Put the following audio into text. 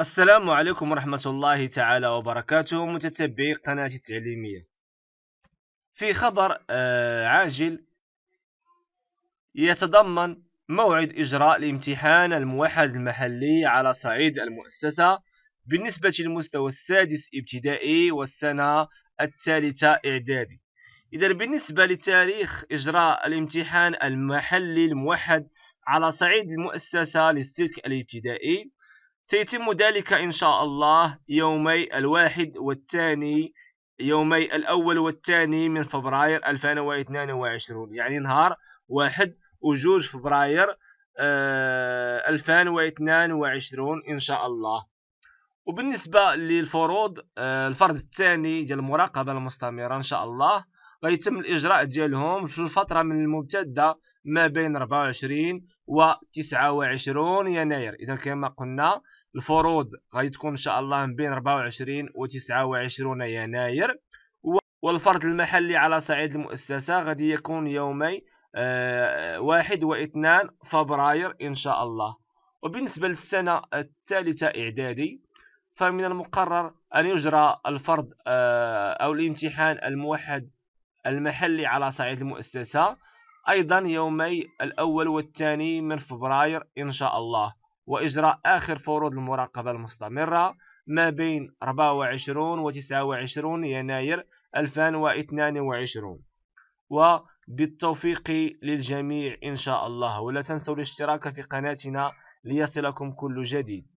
السلام عليكم ورحمة الله تعالى وبركاته متتبعي قناة التعليمية في خبر آه، عاجل يتضمن موعد إجراء الامتحان الموحد المحلي على صعيد المؤسسة بالنسبة للمستوى السادس ابتدائي والسنة الثالثة إعدادي إذا بالنسبة لتاريخ إجراء الامتحان المحلي الموحد على صعيد المؤسسة للسلك الابتدائي سيتم ذلك إن شاء الله يومي الواحد والثاني يومي الأول والثاني من فبراير 2022 يعني نهار واحد وجوج فبراير 2022 آه، إن شاء الله وبالنسبة للفروض آه، الفرض الثاني ديال المراقبة المستمرة إن شاء الله غيتم الاجراء ديالهم في الفتره من الممتده ما بين 24 و 29 يناير اذا كما قلنا الفروض غيتكون ان شاء الله من بين 24 و 29 يناير والفرض المحلي على صعيد المؤسسه غادي يكون يومي آه، واحد و 2 فبراير ان شاء الله وبالنسبه للسنه الثالثه اعدادي فمن المقرر ان يجرى الفرض آه، او الامتحان الموحد المحلي على صعيد المؤسسة أيضا يومي الأول والثاني من فبراير إن شاء الله وإجراء آخر فروض المراقبة المستمرة ما بين 24 و 29 يناير 2022 وبالتوفيق للجميع إن شاء الله ولا تنسوا الاشتراك في قناتنا ليصلكم كل جديد